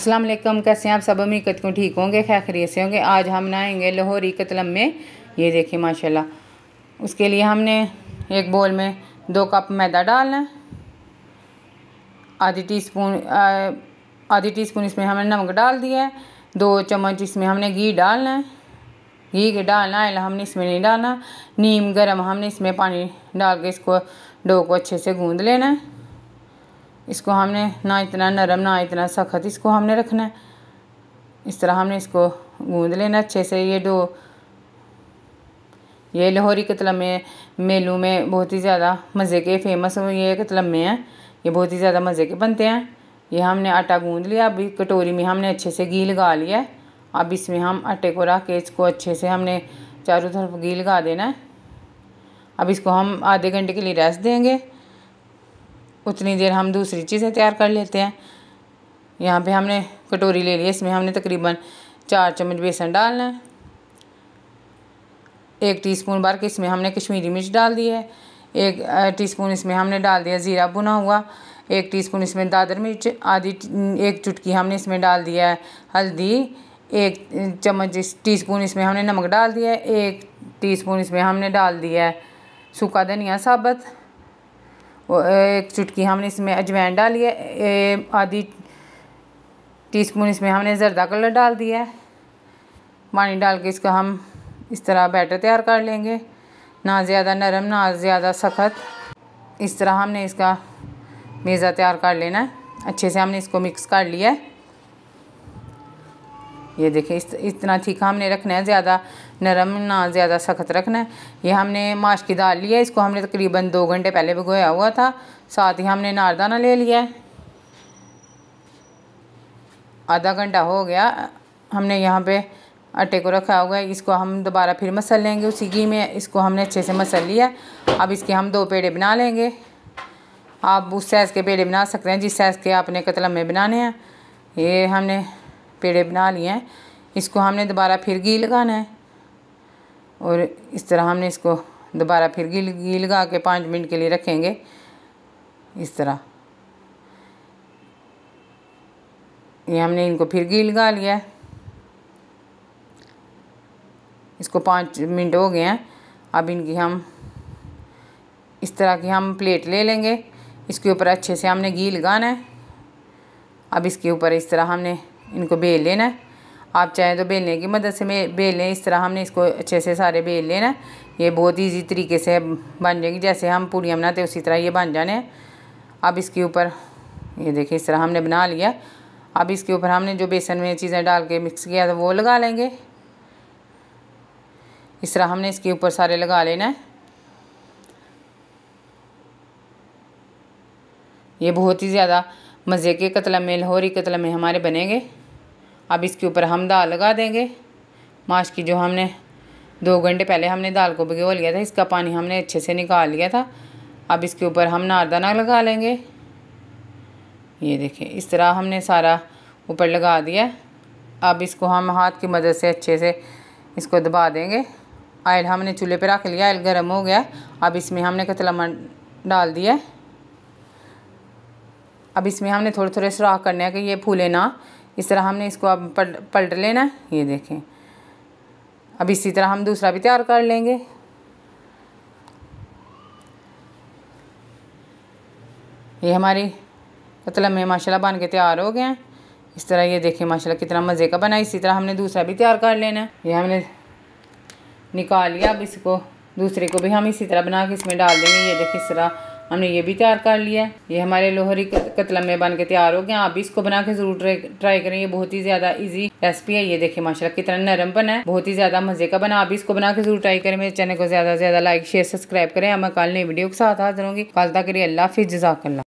अस्सलाम वालेकुम कैसे हैं आप सब अमीर को ठीक होंगे खैर खैरियत से होंगे आज हम बनाएंगे लाहौरी कतलम में ये देखिए माशाल्लाह उसके लिए हमने एक बोल में दो कप मैदा डालना है आधी टी स्पून आधी टी स्पून इसमें हमने नमक डाल दिया है दो चम्मच इसमें हमने घी डालना है घी के डालना है हमने इसमें नहीं डालना नीम गर्म हमने इसमें पानी डाल के इसको डो को अच्छे से गूँध लेना है इसको हमने ना इतना नरम ना इतना सख्त इसको हमने रखना है इस तरह हमने इसको गूँध लेना अच्छे से ये डो ये लाहौरी कतलमे मेलू में बहुत ही ज़्यादा मज़े के फेमस ये कतलमे हैं ये बहुत ही ज़्यादा मज़े के बनते हैं ये हमने आटा गूंद लिया अभी कटोरी में हमने अच्छे से घी लगा लिया है अब इसमें हम आटे को रख के इसको अच्छे से हमने चारों तरफ घी लगा देना है अब इसको हम आधे घंटे के लिए रेस्ट देंगे उतनी देर हम दूसरी चीज़ें तैयार कर लेते हैं यहाँ पे हमने कटोरी ले ली इसमें हमने तकरीबन चार चम्मच बेसन डालना है एक टीस्पून के इसमें हमने कश्मीरी मिर्च डाल दी है एक टीस्पून इसमें हमने डाल दिया ज़ीरा बुना हुआ एक टीस्पून इसमें दादर मिर्च आधी एक चुटकी हमने इसमें डाल दिया है हल्दी एक चम्मच टी स्पून इसमें हमने नमक डाल दिया है एक स्पून इसमें हमने डाल दिया है सूखा धनिया साबत एक चुटकी हमने इसमें अजवैन डाली है आधी टीस्पून इसमें हमने ज़रदा कलर डाल दिया है पानी डाल के इसका हम इस तरह बैटर तैयार कर लेंगे ना ज़्यादा नरम ना ज़्यादा सख्त इस तरह हमने इसका मेज़ा तैयार कर लेना है अच्छे से हमने इसको मिक्स कर लिया है ये देखें इस इतना ठीक हमने रखना है ज़्यादा नरम ना ज़्यादा सख्त रखना है ये हमने माश की दाल ली है इसको हमने तकरीबन दो घंटे पहले भिगोया हुआ था साथ ही हमने नारदाना ले लिया है आधा घंटा हो गया हमने यहाँ पे आटे को रखा हुआ है इसको हम दोबारा फिर मसल लेंगे उसी घी में इसको हमने अच्छे से मसल लिया अब इसके हम दो पेड़े बना लेंगे आप उस साइज़ के पेड़े बना सकते हैं जिस साइज़ के आपने कतलम में बनाने हैं ये हमने पेड़े बना लिए हैं इसको हमने दोबारा फिर घी लगाना है और इस तरह हमने इसको दोबारा फिर घी घी लगा के पाँच मिनट के लिए रखेंगे इस तरह ये हमने इनको फिर घी लगा लिया इसको पाँच मिनट हो गए हैं अब इनकी हम इस तरह की हम प्लेट ले लेंगे इसके ऊपर अच्छे से हमने घी लगाना है अब इसके ऊपर इस तरह हमने इनको बेल लेना है आप चाहें तो बेलने की मदद से बेल लें इस तरह हमने इसको अच्छे से सारे बेल लेना है ये बहुत ईजी तरीके से बन जाएगी जैसे हम पूड़ियाँ बनाते उसी तरह ये बन जाने हैं अब इसके ऊपर ये देखिए इस तरह हमने बना लिया अब इसके ऊपर हमने जो बेसन में चीज़ें डाल के मिक्स किया था वो लगा लेंगे इस तरह हमने इसके ऊपर सारे लगा लेना है ये बहुत ही ज़्यादा मज़े के कतला में लाहौरी कतला में हमारे बनेंगे अब इसके ऊपर हम दाल लगा देंगे माश की जो हमने दो घंटे पहले हमने दाल को भिगो लिया था इसका पानी हमने अच्छे से निकाल लिया था अब इसके ऊपर हम नारदाना लगा लेंगे ये देखिए इस तरह हमने सारा ऊपर लगा दिया अब इसको हम हाथ की मदद से अच्छे से इसको दबा देंगे आयल हमने चूल्हे पर रख लिया आयल गर्म हो गया अब इसमें हमने कतलमा डाल दिया अब इसमें हमने थोड़े थोड़े सुराख करने हैं कि ये फूले ना इस तरह हमने इसको अब पल, पलट लेना है ये देखें अब इसी तरह हम दूसरा भी तैयार कर लेंगे ये हमारी मतलब में माशाल्लाह बन के तैयार हो गए हैं इस तरह ये देखें माशाल्लाह कितना मज़े का बना इसी तरह हमने दूसरा भी तैयार कर लेना है ये हमने निकाल लिया अब इसको दूसरे को भी हम इसी तरह बना के इसमें डाल देंगे ये देखिए इस तरह हमने ये भी तैयार कर लिया ये हमारे लोहरी कतला में बन के तैयार हो गए आप भी इसको बना के जरूर ट्राई करें ये बहुत ही ज्यादा इजी रेसिपी है ये देखिए माशाल्लाह कितना नरम बना है बहुत ही ज्यादा मजे का बना आप भी इसको बना के जरूर ट्राई करें मेरे चैनल को ज्यादा से ज्यादा लाइक शेयर सब्सक्राइब करें मैं कल नई वीडियो के साथ हाजिर होंगी कल तक के अल्लाह हाफिज जजाकल्ला